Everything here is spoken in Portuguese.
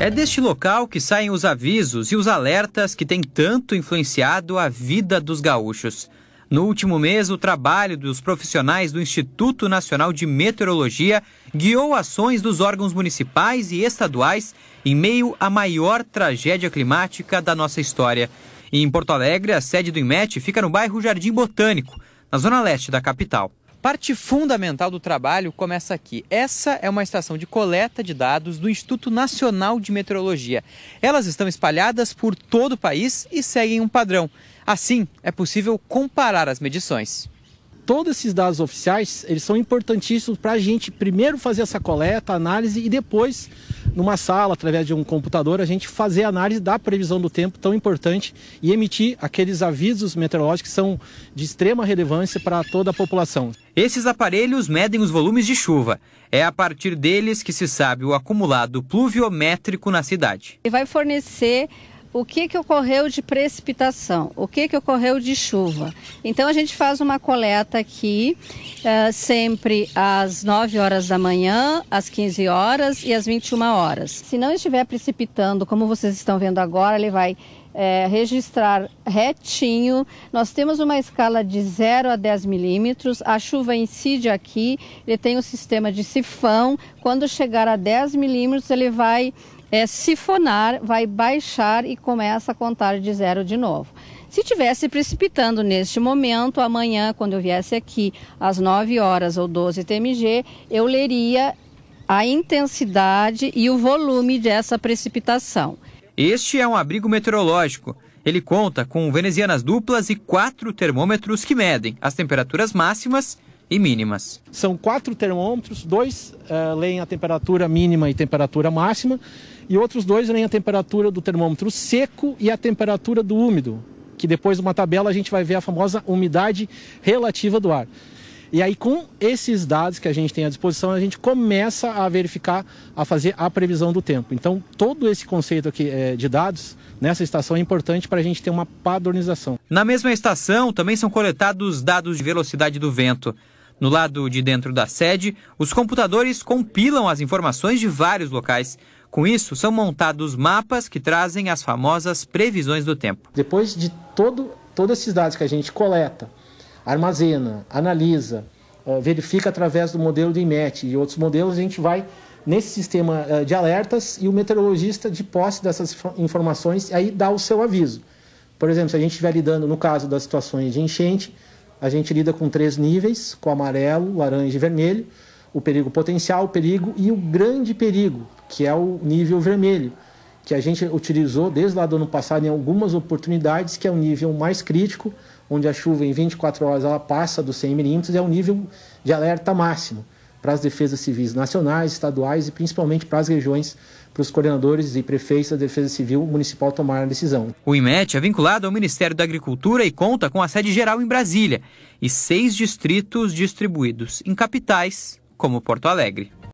É deste local que saem os avisos e os alertas que têm tanto influenciado a vida dos gaúchos. No último mês, o trabalho dos profissionais do Instituto Nacional de Meteorologia guiou ações dos órgãos municipais e estaduais em meio à maior tragédia climática da nossa história. Em Porto Alegre, a sede do IMET fica no bairro Jardim Botânico, na zona leste da capital. Parte fundamental do trabalho começa aqui. Essa é uma estação de coleta de dados do Instituto Nacional de Meteorologia. Elas estão espalhadas por todo o país e seguem um padrão. Assim, é possível comparar as medições todos esses dados oficiais, eles são importantíssimos para a gente primeiro fazer essa coleta, análise e depois numa sala, através de um computador, a gente fazer análise da previsão do tempo tão importante e emitir aqueles avisos meteorológicos que são de extrema relevância para toda a população. Esses aparelhos medem os volumes de chuva. É a partir deles que se sabe o acumulado pluviométrico na cidade. E vai fornecer o que, que ocorreu de precipitação, o que, que ocorreu de chuva. Então a gente faz uma coleta aqui, eh, sempre às 9 horas da manhã, às 15 horas e às 21 horas. Se não estiver precipitando, como vocês estão vendo agora, ele vai é, registrar retinho. Nós temos uma escala de 0 a 10 milímetros. A chuva incide aqui, ele tem o um sistema de sifão. Quando chegar a 10 milímetros, ele vai é, sifonar, vai baixar e começa a contar de zero de novo. Se tivesse precipitando neste momento, amanhã, quando eu viesse aqui às 9 horas ou 12 TMG, eu leria a intensidade e o volume dessa precipitação. Este é um abrigo meteorológico. Ele conta com venezianas duplas e quatro termômetros que medem as temperaturas máximas e mínimas. São quatro termômetros, dois uh, leem a temperatura mínima e temperatura máxima, e outros dois leem a temperatura do termômetro seco e a temperatura do úmido, que depois de uma tabela a gente vai ver a famosa umidade relativa do ar. E aí, com esses dados que a gente tem à disposição, a gente começa a verificar, a fazer a previsão do tempo. Então, todo esse conceito aqui é, de dados nessa estação é importante para a gente ter uma padronização. Na mesma estação, também são coletados dados de velocidade do vento. No lado de dentro da sede, os computadores compilam as informações de vários locais. Com isso, são montados mapas que trazem as famosas previsões do tempo. Depois de todo, todos esses dados que a gente coleta, armazena, analisa, eh, verifica através do modelo do IMET e outros modelos, a gente vai nesse sistema eh, de alertas e o meteorologista, de posse dessas informações, aí dá o seu aviso. Por exemplo, se a gente estiver lidando, no caso das situações de enchente, a gente lida com três níveis, com amarelo, laranja e vermelho. O perigo potencial, o perigo e o grande perigo, que é o nível vermelho, que a gente utilizou desde lá do ano passado em algumas oportunidades, que é o nível mais crítico, onde a chuva em 24 horas ela passa dos 100 milímetros, é o nível de alerta máximo para as defesas civis nacionais, estaduais e principalmente para as regiões para os coordenadores e prefeitos da Defesa Civil Municipal tomarem a decisão. O IMET é vinculado ao Ministério da Agricultura e conta com a sede geral em Brasília e seis distritos distribuídos em capitais, como Porto Alegre.